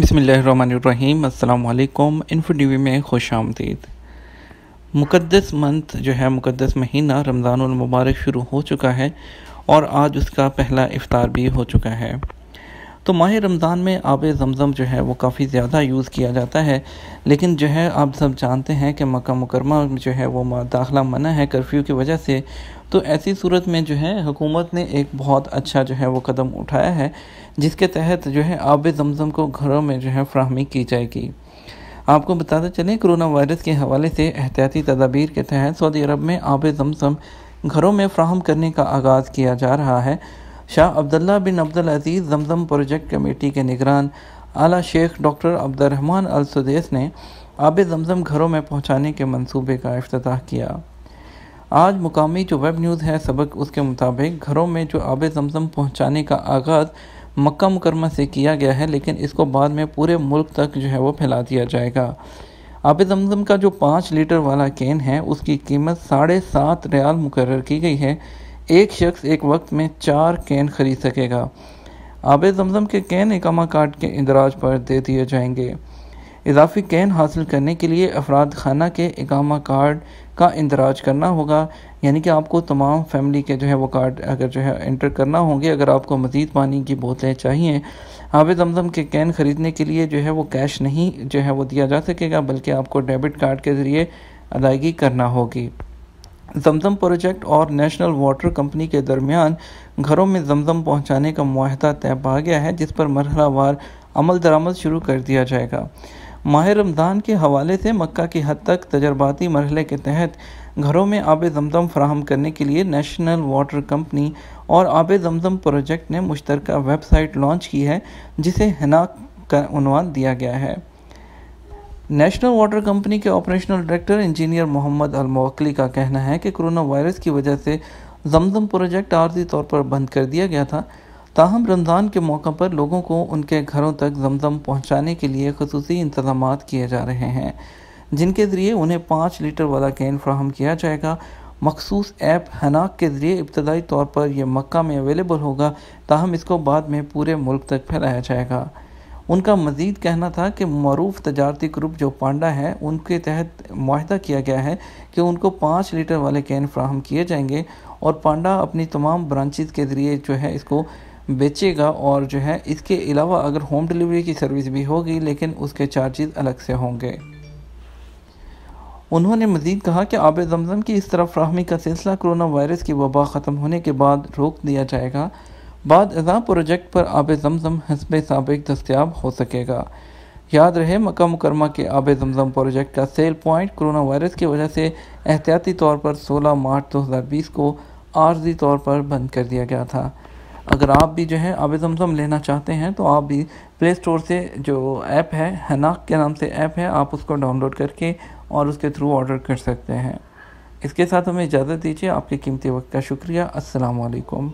बसमीम अल्लाम info T में खुश आमदीद मुक़दस मंथ जो है मुक़दस महीना रमज़ानमबारक शुरू हो चुका है और आज उसका पहला इफ़ार भी हो चुका है तो माह रमज़ान में आब जमज़म जो है वो काफ़ी ज़्यादा यूज़ किया जाता है लेकिन जो है आप सब जानते हैं कि मक् मुकरमा जो है वो दाखिला मना है कर्फ्यू की वजह से तो ऐसी सूरत में जो है हुकूमत ने एक बहुत अच्छा जो है वो कदम उठाया है जिसके तहत जो है आब जमज़म को घरों में जो है फ्राहमी की जाएगी आपको बताते चलें कोरोना वायरस के हवाले से एहतियाती तदाबीर के तहत सऊदी अरब में आब जमज़म घरों में फ्राहम करने का आगाज़ किया जा रहा है Shah Abdullah bin Abdul Aziz Zamzam project committee के निगरान आला शेख डॉक्टर अब्दुलरहमान अलसुदेस ने आब जमजम घरों में पहुँचाने के मनसूबे का अफ्ताह किया आज मुकामी जो वेब न्यूज़ है सबक उसके मुताबिक घरों में जो आब जमजम पहुँचाने का आगाज़ मक्का मुकरमा से किया गया है लेकिन इसको बाद में पूरे मुल्क तक जो है वो फैला दिया जाएगा आब जमजम का जो पाँच लीटर वाला कैन है उसकी कीमत साढ़े सात रियाल मुकर की गई है एक शख्स एक वक्त में चार कैन खरीद सकेगा आब जमज़म के कैन इकामा कार्ड के इंदराज पर दे दिए जाएंगे इजाफी कैन हासिल करने के लिए अफराद खाना के इकामा कार्ड का इंदराज करना होगा यानी कि आपको तमाम फैमिली के जो है वो कार्ड अगर जो है एंटर करना होंगे अगर आपको मज़ीद पानी की बोतलें चाहिए आब जमज़म के कैन ख़रीदने के लिए जो है वो कैश नहीं जो है वो दिया जा सकेगा बल्कि आपको डेबिट कार्ड के ज़रिए अदायगी करना होगी जमजम प्रोजेक्ट और नेशनल वाटर कंपनी के दरमियान घरों में जमजम पहुंचाने का माहदा तय पा गया है जिस पर मरहलावार अमल दरामद शुरू कर दिया जाएगा माह रमज़ान के हवाले से मक्का की हद तक तजर्बाती मरहले के तहत घरों में आब जमजम फ्राहम करने के लिए नेशनल वाटर कंपनी और आब जमजम प्रोजेक्ट ने मुश्तरक वेबसाइट लॉन्च की है जिसे हनाक का उनवान दिया गया है नेशनल वाटर कंपनी के operational director engineer Mohammed Almokli का कहना है कि कोरोना वायरस की वजह से जमजम प्रोजेक्ट आर्जी तौर पर बंद कर दिया गया था ताहम रमज़ान के मौक़ पर लोगों को उनके घरों तक जमजम पहुँचाने के लिए खसूस इंतजाम किए जा रहे हैं जिनके ज़रिए उन्हें पाँच लीटर वाला कैन फ्राहम किया जाएगा मखसूस ऐप हनाक के ज़रिए इब्तदाई तौर पर यह मक्का में अवेलेबल होगा ताहम इसको बाद में पूरे मुल्क तक फैलाया जाएगा उनका मजीद कहना था कि मरूफ तजारती ग्रुप जो पांडा है उनके तहत माहदा किया गया है कि उनको पाँच लीटर वाले कैन फ्राहम किए जाएंगे और पांडा अपनी तमाम ब्रांचेज के ज़रिए जो है इसको बेचेगा और जो है इसके अलावा अगर होम डिलीवरी की सर्विस भी होगी लेकिन उसके चार्जेस अलग से होंगे उन्होंने मजीद कहा कि आब जमज़म की इस तरह फ्राहमी का सिलसिला कोरोना वायरस की वबा ख़त्म होने के बाद रोक दिया जाएगा बाद अज़ा प्रोजेक्ट पर आब जमज़म हसब सबक दस्तियाब हो सकेगा याद रहे मक्का मुकरमा के आब जमज़म प्रोजेक्ट का सेल पॉइंट कोरोना वायरस की वजह से एहतियाती तौर पर 16 मार्च 2020 को आर्जी तौर पर बंद कर दिया गया था अगर आप भी जो है आब जमज़म लेना चाहते हैं तो आप भी प्ले स्टोर से जो ऐप है हनाक के नाम से ऐप है आप उसको डाउनलोड करके और उसके थ्रू ऑर्डर कर सकते हैं इसके साथ हमें इजाज़त दीजिए आपके कीमती वक्त का शुक्रिया असलकम